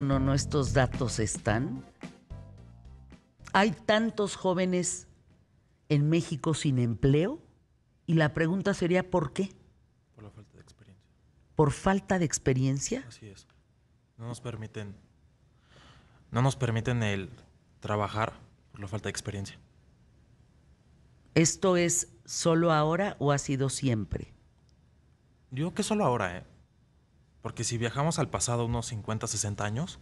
no, no, estos datos están. Hay tantos jóvenes en México sin empleo y la pregunta sería ¿por qué? Por la falta de experiencia. ¿Por falta de experiencia? Así es. No nos permiten, no nos permiten el trabajar por la falta de experiencia. ¿Esto es solo ahora o ha sido siempre? Yo que solo ahora, ¿eh? Porque si viajamos al pasado unos 50, 60 años,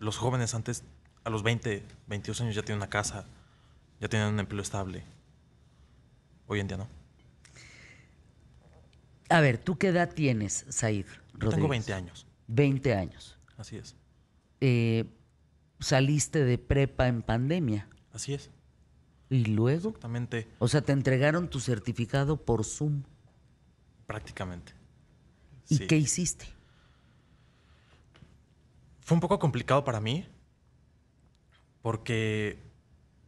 los jóvenes antes, a los 20, 22 años ya tienen una casa, ya tienen un empleo estable. Hoy en día no. A ver, ¿tú qué edad tienes, Said? tengo 20 años. 20 años. Así es. Eh, saliste de prepa en pandemia. Así es. ¿Y luego? Exactamente. O sea, te entregaron tu certificado por Zoom. Prácticamente. ¿Y qué hiciste? Fue un poco complicado para mí porque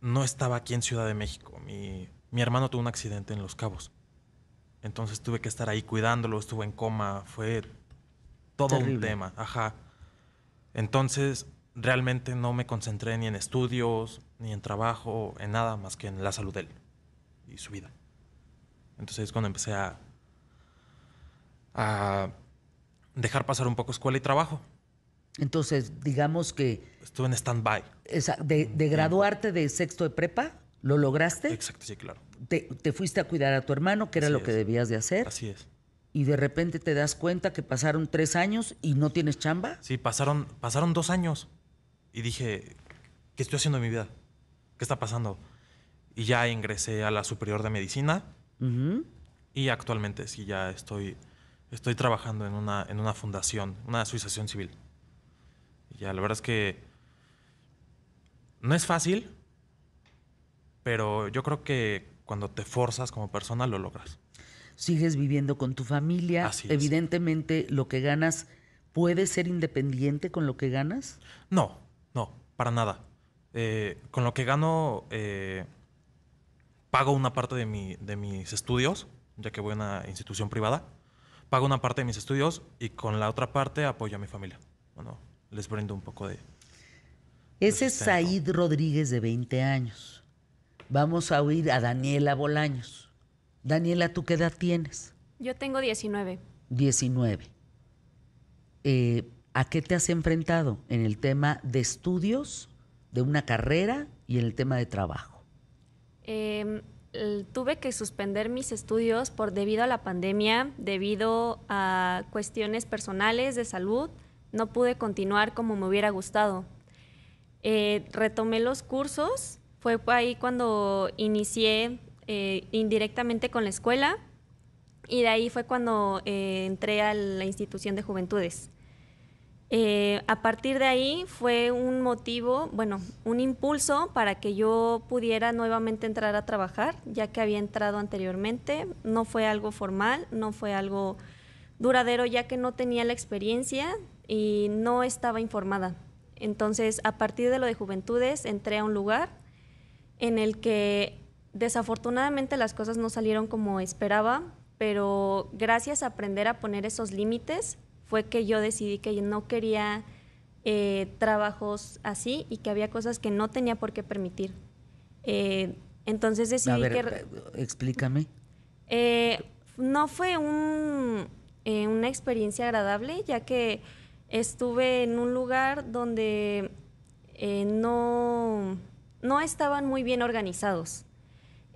no estaba aquí en Ciudad de México. Mi, mi hermano tuvo un accidente en Los Cabos. Entonces tuve que estar ahí cuidándolo, estuve en coma, fue todo un tema. Ajá. Entonces realmente no me concentré ni en estudios, ni en trabajo, en nada más que en la salud de él y su vida. Entonces es cuando empecé a a dejar pasar un poco escuela y trabajo. Entonces, digamos que... Estuve en stand-by. De, graduarte de sexto de prepa, ¿lo lograste? Exacto, sí, claro. Te, fuiste a cuidar a tu hermano, que era lo que debías de hacer. Así es. Y de repente te das cuenta que pasaron tres años y no tienes chamba. Sí, pasaron, pasaron dos años. Y dije, ¿qué estoy haciendo en mi vida? ¿Qué está pasando? Y ya ingresé a la superior de medicina. Y actualmente sí, ya estoy estoy trabajando en una, en una fundación, una asociación civil. Y ya, la verdad es que no es fácil, pero yo creo que cuando te forzas como persona lo logras. Sigues viviendo con tu familia, evidentemente lo que ganas, puede ser independiente con lo que ganas? No, no, para nada. Eh, con lo que gano, eh, pago una parte de, de mis estudios, ya que voy a una institución privada pago una parte de mis estudios y con la otra parte apoyo a mi familia. Bueno, les brindo un poco de... Ese es Said Rodríguez de 20 años. Vamos a oír a Daniela Bolaños. Daniela, ¿tú qué edad tienes? Yo tengo 19. 19. Eh, ¿A qué te has enfrentado en el tema de estudios, de una carrera y en el tema de trabajo? Em, eh, tuve que suspender mis estudios por debido a la pandemia, debido a cuestiones personales de salud, no pude continuar como me hubiera gustado. Eh, retomé los cursos, fue ahí cuando inicié eh, indirectamente con la escuela y de ahí fue cuando entré a la institución de juventudes. Eh, a partir de ahí fue un motivo, bueno, un impulso para que yo pudiera nuevamente entrar a trabajar, ya que había entrado anteriormente. No fue algo formal, no fue algo duradero, ya que no tenía la experiencia y no estaba informada. Entonces, a partir de lo de juventudes, entré a un lugar en el que desafortunadamente las cosas no salieron como esperaba, pero gracias a aprender a poner esos límites, fue que yo decidí que no quería eh, trabajos así y que había cosas que no tenía por qué permitir. Eh, entonces decidí que... Eh, explícame. no fue un, una experiencia agradable, ya que estuve en un lugar donde no, no estaban muy bien organizados.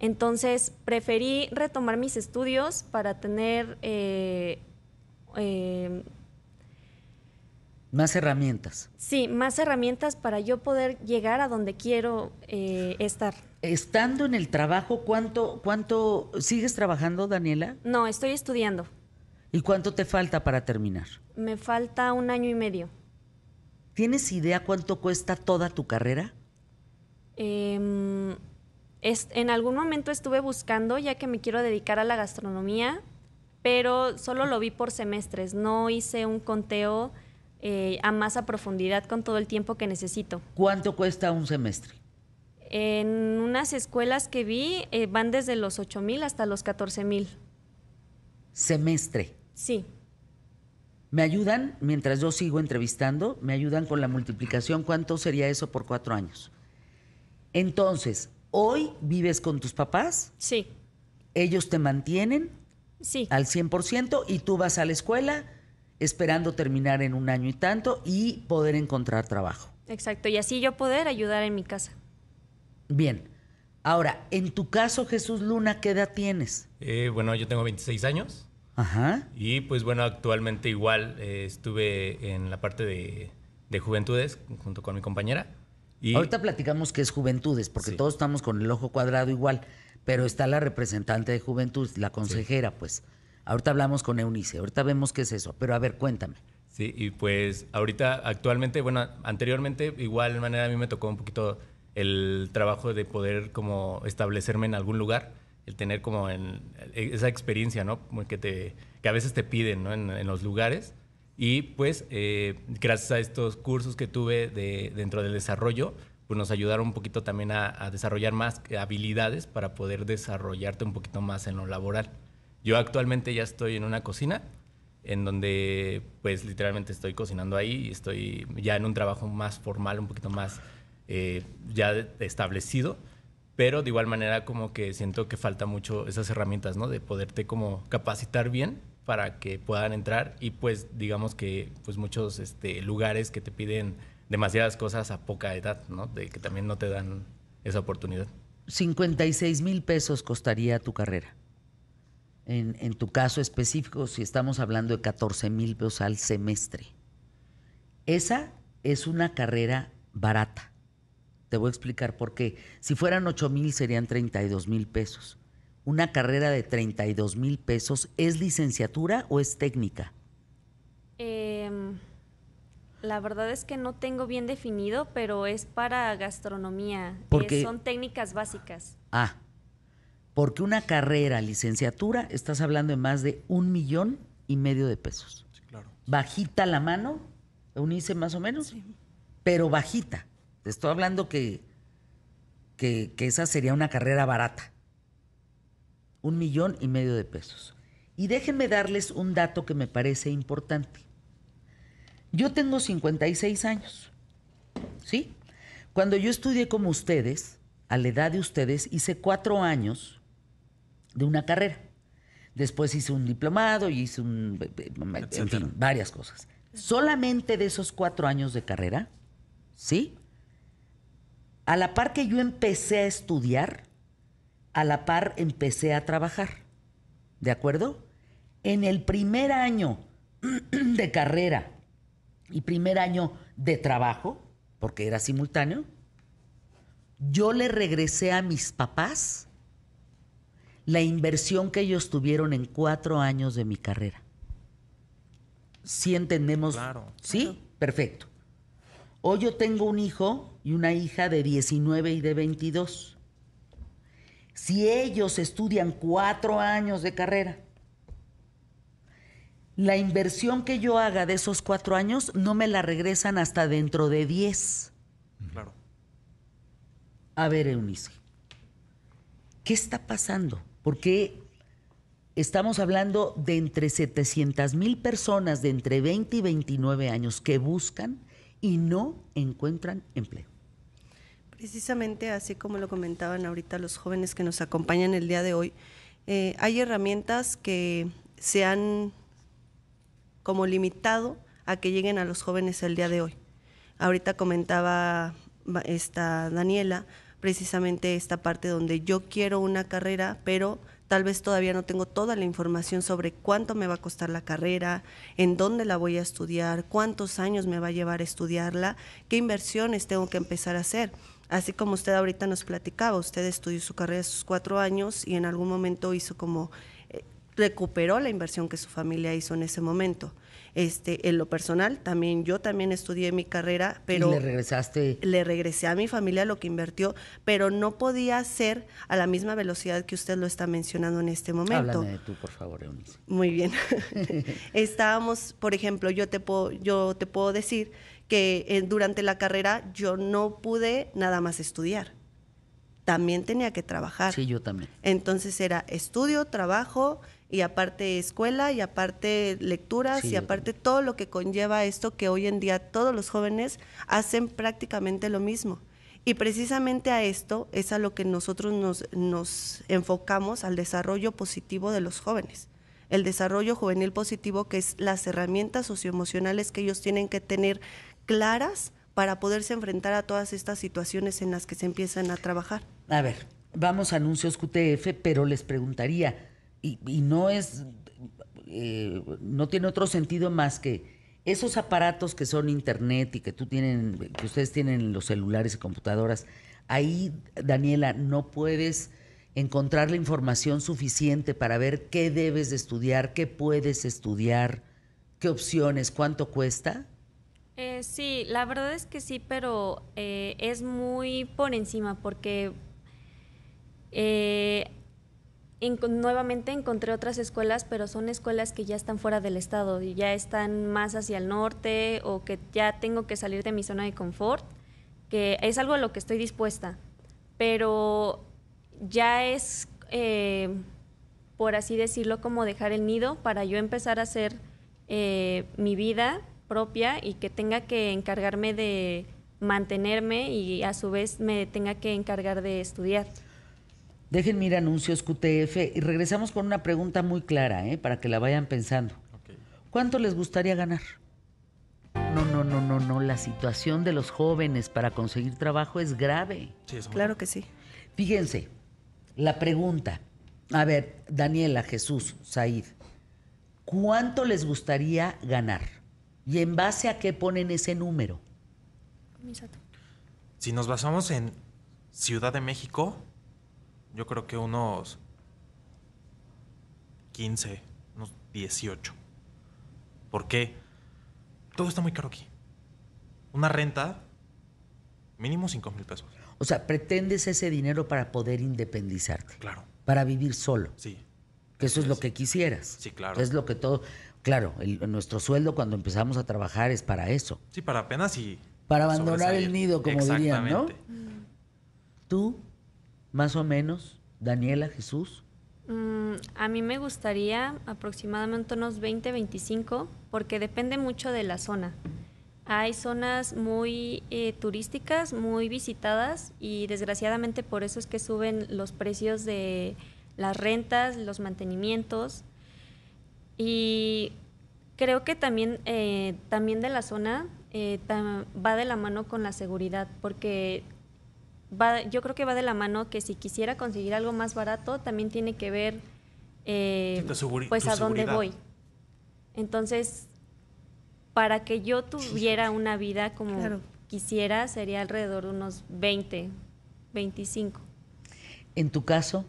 Entonces preferí retomar mis estudios para tener eh, más herramientas. Sí, más herramientas para yo poder llegar a donde quiero eh, estar. Estando en el trabajo, ¿cuánto, ¿cuánto sigues trabajando, Daniela? No, estoy estudiando. ¿Y cuánto te falta para terminar? Me falta un año y medio. ¿Tienes idea cuánto cuesta toda tu carrera? Em, en algún momento estuve buscando, ya que me quiero dedicar a la gastronomía, pero solo lo vi por semestres, no hice un conteo eh, a más a profundidad con todo el tiempo que necesito. ¿Cuánto cuesta un semestre? En unas escuelas que vi eh, van desde los 8 mil hasta los 14 mil. ¿Semestre? Sí. ¿Me ayudan, mientras yo sigo entrevistando, me ayudan con la multiplicación? ¿Cuánto sería eso por cuatro años? Entonces, ¿hoy vives con tus papás? Sí. ¿Ellos te mantienen? Sí. Al 100% y tú vas a la escuela esperando terminar en un año y tanto y poder encontrar trabajo. Exacto, y así yo poder ayudar en mi casa. Bien. Ahora, en tu caso, Jesús Luna, ¿qué edad tienes? Eh, bueno, yo tengo 26 años. Ajá. Y pues bueno, actualmente igual eh, estuve en la parte de, de, juventudes junto con mi compañera. Ahorita platicamos qué es juventudes, porque todos estamos con el ojo cuadrado igual, pero está la representante de juventud, la consejera, pues. Ahorita hablamos con Eunice, ahorita vemos qué es eso, pero a ver, cuéntame. Sí, y pues ahorita actualmente, bueno, anteriormente igual manera a mí me tocó un poquito el trabajo de poder como establecerme en algún lugar, el tener como en, e, esa experiencia, ¿no? Que, te, que a veces te piden, ¿no? En, los lugares. Y pues eh, gracias a estos cursos que tuve de, dentro del desarrollo, pues nos ayudaron un poquito también a, a desarrollar más habilidades para poder desarrollarte un poquito más en lo laboral. Yo actualmente ya estoy en una cocina en donde pues literalmente estoy cocinando ahí y estoy ya en un trabajo más formal, un poquito más eh, ya establecido, pero de igual manera como que siento que falta mucho esas herramientas, ¿no? De poderte como capacitar bien para que puedan entrar y pues digamos que pues muchos este, lugares que te piden demasiadas cosas a poca edad, ¿no? De que también no te dan esa oportunidad. 56 mil pesos costaría tu carrera en, tu caso específico, si estamos hablando de 14 mil pesos al semestre. Esa es una carrera barata. Te voy a explicar por qué. Si fueran 8 mil serían 32 mil pesos. Una carrera de 32 mil pesos, ¿es licenciatura o es técnica? Em, la verdad es que no tengo bien definido, pero es para gastronomía. Porque, son técnicas básicas. Ah, porque una carrera, licenciatura, estás hablando de más de un millón y medio de pesos. claro. Bajita la mano, unice más o menos, pero bajita. Te estoy hablando que, que, esa sería una carrera barata. Un millón y medio de pesos. Y déjenme darles un dato que me parece importante. Yo tengo 56 años, ¿sí? Cuando yo estudié como ustedes, a la edad de ustedes, hice cuatro años de una carrera. Después hice un diplomado y hice un, eh, eh, en fin, varias cosas. Solamente de esos cuatro años de carrera, ¿sí? A la par que yo empecé a estudiar, a la par empecé a trabajar. ¿De acuerdo? En el primer año de carrera y primer año de trabajo, porque era simultáneo, yo le regresé a mis papás la inversión que ellos tuvieron en cuatro años de mi carrera. Sí entendemos. Claro. Sí, perfecto. Hoy yo tengo un hijo y una hija de 19 y de 22. Si ellos estudian cuatro años de carrera, la inversión que yo haga de esos cuatro años no me la regresan hasta dentro de 10. Claro. A ver, Eunice, ¿qué está pasando? porque estamos hablando de entre 700 mil personas de entre 20 y 29 años que buscan y no encuentran empleo. Precisamente así como lo comentaban ahorita los jóvenes que nos acompañan el día de hoy, eh, hay herramientas que se han como limitado a que lleguen a los jóvenes el día de hoy. Ahorita comentaba esta Daniela precisamente esta parte donde yo quiero una carrera, pero tal vez todavía no tengo toda la información sobre cuánto me va a costar la carrera, en dónde la voy a estudiar, cuántos años me va a llevar a estudiarla, qué inversiones tengo que empezar a hacer. Así como usted ahorita nos platicaba, usted estudió su carrera esos sus cuatro años y en algún momento hizo como, eh, recuperó la inversión que su familia hizo en ese momento. Este, en lo personal, también yo también estudié mi carrera, pero... ¿Y le regresaste? Le regresé a mi familia lo que invirtió, pero no podía ser a la misma velocidad que usted lo está mencionando en este momento. Háblame de tú, por favor, Eunice. Muy bien. Estábamos, por ejemplo, yo te puedo, yo te puedo decir que eh, durante la carrera yo no pude nada más estudiar también tenía que trabajar. Sí, yo también. Entonces era estudio, trabajo y aparte escuela y aparte lecturas y aparte todo lo que conlleva esto que hoy en día todos los jóvenes hacen prácticamente lo mismo. Y precisamente a esto es a lo que nosotros nos, nos enfocamos, al desarrollo positivo de los jóvenes. El desarrollo juvenil positivo, que es las herramientas socioemocionales que ellos tienen que tener claras para poderse enfrentar a todas estas situaciones en las que se empiezan a trabajar. A ver, vamos a anuncios QTF, pero les preguntaría, y, no es, eh, no tiene otro sentido más que esos aparatos que son internet y que tú tienen, que ustedes tienen los celulares y computadoras, ahí, Daniela, no puedes encontrar la información suficiente para ver qué debes de estudiar, qué puedes estudiar, qué opciones, cuánto cuesta. Eh, sí, la verdad es que sí, pero eh, es muy por encima porque eh, nuevamente encontré otras escuelas, pero son escuelas que ya están fuera del estado, y ya están más hacia el norte o que ya tengo que salir de mi zona de confort, que es algo a lo que estoy dispuesta, pero ya es, eh, por así decirlo, como dejar el nido para yo empezar a hacer eh, mi vida propia y que tenga que encargarme de mantenerme y a su vez me tenga que encargar de estudiar. Déjenme ir anuncios QTF y regresamos con una pregunta muy clara, ¿eh? para que la vayan pensando. ¿Cuánto les gustaría ganar? No, no, no, no, no. La situación de los jóvenes para conseguir trabajo es grave. claro que sí. Fíjense, la pregunta. A ver, Daniela, Jesús, Said, ¿cuánto les gustaría ganar? ¿Y en base a qué ponen ese número? Si nos basamos en Ciudad de México, yo creo que unos 15, unos 18. ¿Por qué? Todo está muy caro aquí. Una renta, mínimo 5 mil pesos. O sea, pretendes ese dinero para poder independizarte. Claro. Para vivir solo. Sí. Que eso es, lo que quisieras. Sí, claro. Es lo que todo. Claro, nuestro sueldo cuando empezamos a trabajar es para eso. Sí, para apenas y. Para abandonar el nido, como dirían, ¿no? Mm. ¿Tú? más o menos, Daniela, Jesús? Mm, a mí me gustaría aproximadamente unos 20, 25, porque depende mucho de la zona. Hay zonas muy eh, turísticas, muy visitadas y desgraciadamente por eso es que suben los precios de las rentas, los mantenimientos. Y creo que también, eh, también de la zona eh, va de la mano con la seguridad, porque yo creo que va de la mano que si quisiera conseguir algo más barato, también tiene que ver eh, pues a dónde voy. Entonces, para que yo tuviera una vida como quisiera, sería alrededor de unos 20, 25. ¿En tu caso?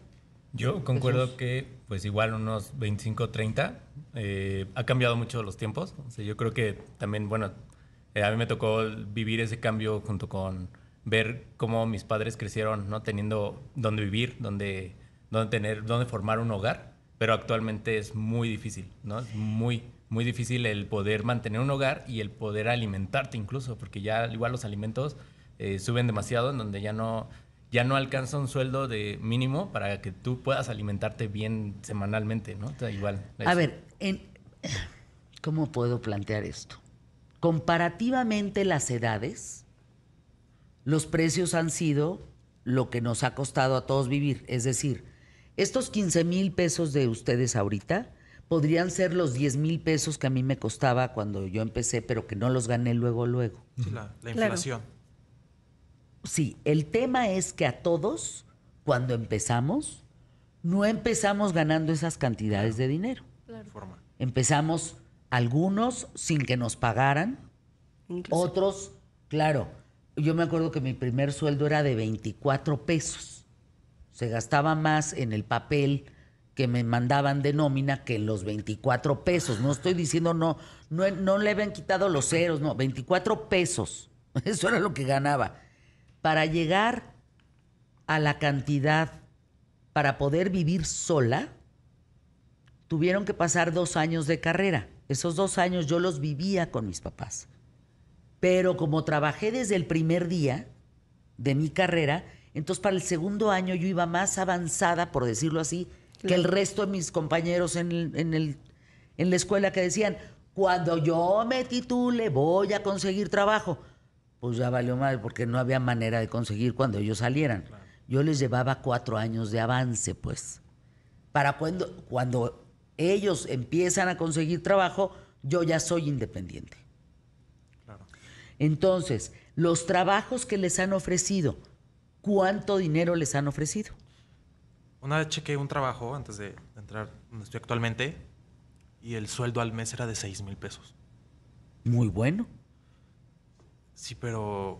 Yo concuerdo que pues igual unos 25, 30. Eh, ha cambiado mucho los tiempos. yo creo que también, bueno, eh, a mí me tocó vivir ese cambio junto con ver cómo mis padres crecieron, ¿no? Teniendo donde vivir, donde tener, formar un hogar, pero actualmente es muy difícil, ¿no? Es muy, muy difícil el poder mantener un hogar y el poder alimentarte incluso, porque ya igual los alimentos eh, suben demasiado, en donde ya no, ya no alcanza un sueldo de mínimo para que tú puedas alimentarte bien semanalmente, ¿no? igual. A ver, ¿cómo puedo plantear esto? Comparativamente las edades, los precios han sido lo que nos ha costado a todos vivir. Es decir, estos 15 mil pesos de ustedes ahorita podrían ser los 10 mil pesos que a mí me costaba cuando yo empecé, pero que no los gané luego, luego. la, inflación. Sí, el tema es que a todos, cuando empezamos, no empezamos ganando esas cantidades de dinero. Claro. Empezamos algunos sin que nos pagaran, otros, claro, yo me acuerdo que mi primer sueldo era de 24 pesos. Se gastaba más en el papel que me mandaban de nómina que en los 24 pesos. No estoy diciendo no, no, le habían quitado los ceros, no, 24 pesos. Eso era lo que ganaba. Para llegar a la cantidad para poder vivir sola, tuvieron que pasar dos años de carrera. Esos dos años yo los vivía con mis papás. Pero como trabajé desde el primer día de mi carrera, entonces para el segundo año yo iba más avanzada, por decirlo así, que el resto de mis compañeros en, en, la escuela que decían, cuando yo me titule voy a conseguir trabajo. Pues ya valió madre porque no había manera de conseguir cuando ellos salieran. Yo les llevaba cuatro años de avance, pues. Para cuando ellos empiezan a conseguir trabajo, yo ya soy independiente. Entonces, los trabajos que les han ofrecido, ¿cuánto dinero les han ofrecido? Una vez chequé un trabajo antes de entrar donde estoy actualmente y el sueldo al mes era de 6 mil pesos. Muy bueno. Sí, pero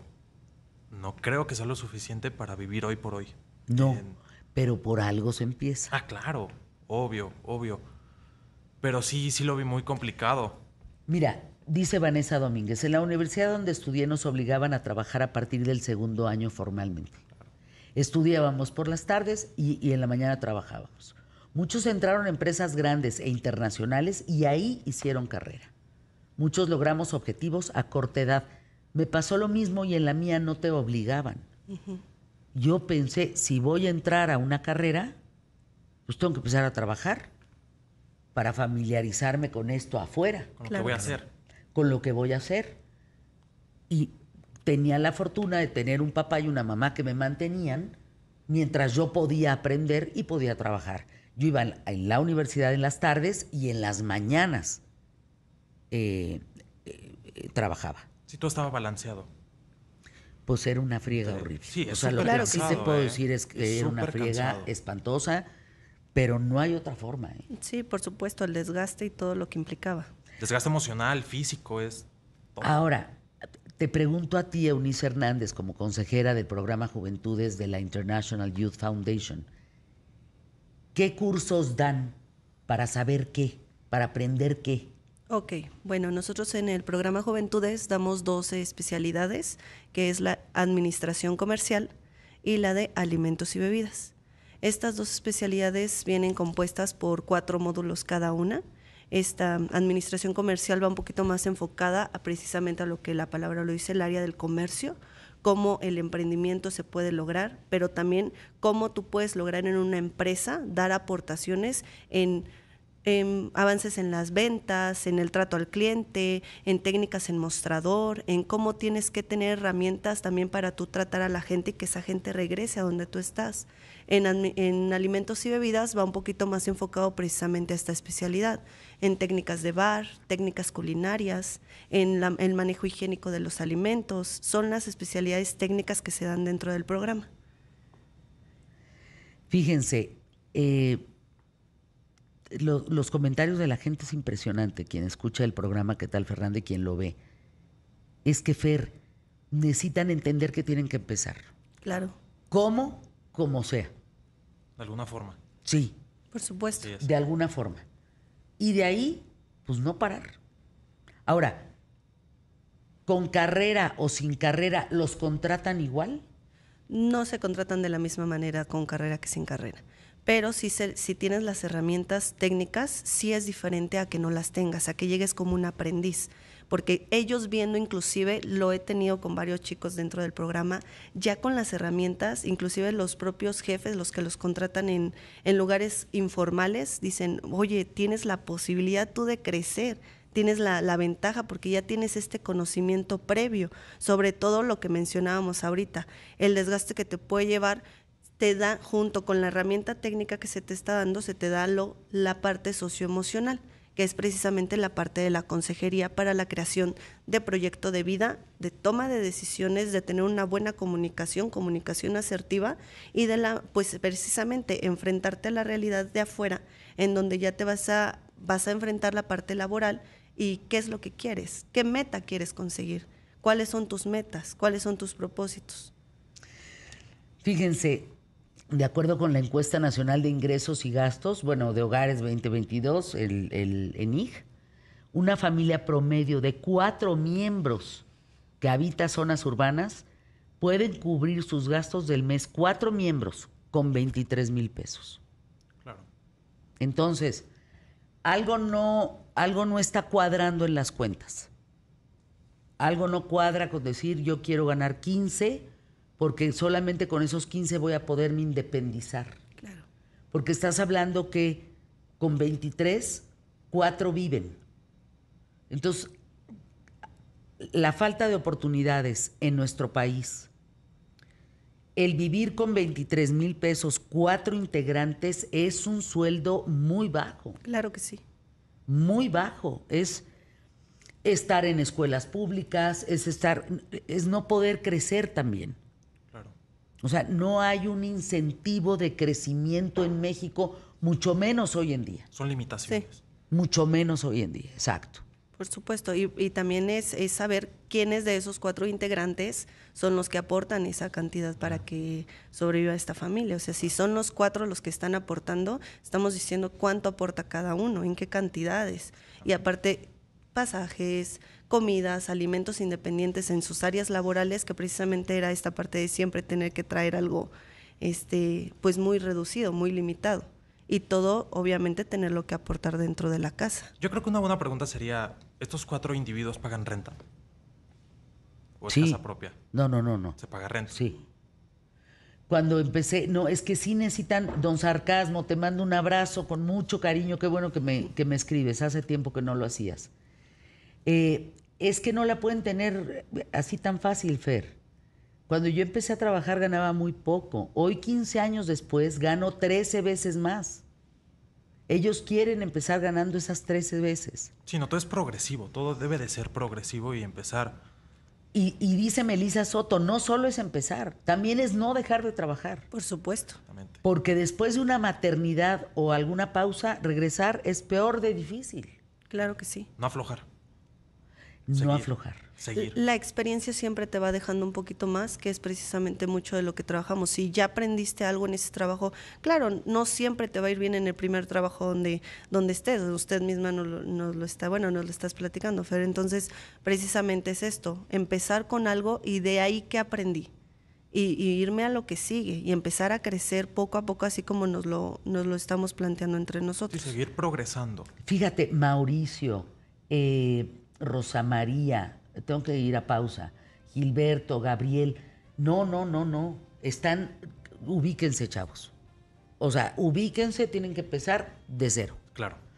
no creo que sea lo suficiente para vivir hoy por hoy. No, pero por algo se empieza. Ah, claro, obvio, obvio. Pero sí, sí lo vi muy complicado. Mira, Dice Vanessa Domínguez, en la universidad donde estudié nos obligaban a trabajar a partir del segundo año formalmente. Estudiábamos por las tardes y, en la mañana trabajábamos. Muchos entraron a empresas grandes e internacionales y ahí hicieron carrera. Muchos logramos objetivos a corta edad. Me pasó lo mismo y en la mía no te obligaban. Yo pensé, si voy a entrar a una carrera, pues tengo que empezar a trabajar para familiarizarme con esto afuera. lo que voy a hacer con lo que voy a hacer. Y tenía la fortuna de tener un papá y una mamá que me mantenían mientras yo podía aprender y podía trabajar. Yo iba en la universidad en las tardes y en las mañanas eh, eh, trabajaba. Si todo estaba balanceado. Pues era una friega horrible. Sí, o lo que sí se ¿eh? puede decir es que era una friega espantosa, pero no hay otra forma. Sí, por supuesto, el desgaste y todo lo que implicaba. Desgaste emocional, físico, es Ahora, te pregunto a ti, Eunice Hernández, como consejera del programa Juventudes de la International Youth Foundation, ¿qué cursos dan para saber qué, para aprender qué? Ok, bueno, nosotros en el programa Juventudes damos 12 especialidades, que es la administración comercial y la de alimentos y bebidas. Estas dos especialidades vienen compuestas por cuatro módulos cada una esta administración comercial va un poquito más enfocada a precisamente a lo que la palabra lo dice, el área del comercio, cómo el emprendimiento se puede lograr, pero también cómo tú puedes lograr en una empresa dar aportaciones en Em, avances en las ventas, en el trato al cliente, en técnicas en mostrador, en cómo tienes que tener herramientas también para tú tratar a la gente y que esa gente regrese a donde tú estás. En, alimentos y bebidas va un poquito más enfocado precisamente a esta especialidad, en técnicas de bar, técnicas culinarias, en el manejo higiénico de los alimentos. Son las especialidades técnicas que se dan dentro del programa. Fíjense, eh, los comentarios de la gente es impresionante. Quien escucha el programa, ¿qué tal Fernández, Y quien lo ve. Es que Fer, necesitan entender que tienen que empezar. Claro. ¿Cómo? Como sea. De alguna forma. Sí. Por supuesto. de alguna forma. Y de ahí, pues no parar. Ahora, ¿con carrera o sin carrera los contratan igual? No se contratan de la misma manera con carrera que sin carrera pero si, si tienes las herramientas técnicas, sí es diferente a que no las tengas, a que llegues como un aprendiz, porque ellos viendo inclusive, lo he tenido con varios chicos dentro del programa, ya con las herramientas, inclusive los propios jefes, los que los contratan en, lugares informales, dicen, oye, tienes la posibilidad tú de crecer, tienes la, la, ventaja porque ya tienes este conocimiento previo, sobre todo lo que mencionábamos ahorita, el desgaste que te puede llevar te da, junto con la herramienta técnica que se te está dando, se te da lo, la parte socioemocional, que es precisamente la parte de la consejería para la creación de proyecto de vida, de toma de decisiones, de tener una buena comunicación, comunicación asertiva y de la, pues precisamente enfrentarte a la realidad de afuera, en donde ya te vas a, vas a enfrentar la parte laboral y qué es lo que quieres, qué meta quieres conseguir, cuáles son tus metas, cuáles son tus propósitos. Fíjense, de acuerdo con la encuesta nacional de ingresos y gastos, bueno, de hogares 2022, el, ENIG, una familia promedio de cuatro miembros que habita zonas urbanas pueden cubrir sus gastos del mes cuatro miembros con 23 mil pesos. Claro. Entonces, algo no, algo no está cuadrando en las cuentas. Algo no cuadra con decir yo quiero ganar 15 porque solamente con esos 15 voy a poderme independizar. Claro. Porque estás hablando que con 23, cuatro viven. Entonces, la falta de oportunidades en nuestro país, el vivir con 23 mil pesos, cuatro integrantes, es un sueldo muy bajo. Claro que sí. Muy bajo. Es estar en escuelas públicas, es estar, es no poder crecer también. O sea, no hay un incentivo de crecimiento en México, mucho menos hoy en día. Son limitaciones. Mucho menos hoy en día, exacto. Por supuesto, y, también es, es, saber quiénes de esos cuatro integrantes son los que aportan esa cantidad para que sobreviva esta familia. O sea, si son los cuatro los que están aportando, estamos diciendo cuánto aporta cada uno, en qué cantidades. Y aparte, pasajes, comidas, alimentos independientes en sus áreas laborales, que precisamente era esta parte de siempre tener que traer algo este, pues muy reducido, muy limitado. Y todo, obviamente, tener lo que aportar dentro de la casa. Yo creo que una buena pregunta sería, ¿estos cuatro individuos pagan renta? ¿O es casa propia? No, no, no, no. ¿Se paga renta? Sí cuando empecé, no, es que sí necesitan, don Sarcasmo, te mando un abrazo con mucho cariño, qué bueno que me, que me escribes, hace tiempo que no lo hacías. Eh, es que no la pueden tener eh, así tan fácil, Fer. Cuando yo empecé a trabajar ganaba muy poco. Hoy, 15 años después, gano 13 veces más. Ellos quieren empezar ganando esas 13 veces. Sí, no, todo es progresivo, todo debe de ser progresivo y empezar. Y, y dice Melisa Soto, no solo es empezar, también es no dejar de trabajar. Por supuesto. Porque después de una maternidad o alguna pausa, regresar es peor de difícil. Claro que sí. No aflojar va no aflojar. Seguir. La experiencia siempre te va dejando un poquito más, que es precisamente mucho de lo que trabajamos. Si ya aprendiste algo en ese trabajo, claro, no siempre te va a ir bien en el primer trabajo donde, donde estés. Usted misma nos, lo está, bueno, nos lo estás platicando, Fer. Entonces, precisamente es esto, empezar con algo y de ahí que aprendí. Y, irme a lo que sigue y empezar a crecer poco a poco, así como nos lo, nos lo estamos planteando entre nosotros. Y seguir progresando. Fíjate, Mauricio, eh, Rosa María, tengo que ir a pausa, Gilberto, Gabriel. No, no, no, no. Están, ubíquense, chavos. O sea, ubíquense, tienen que empezar de cero. Claro.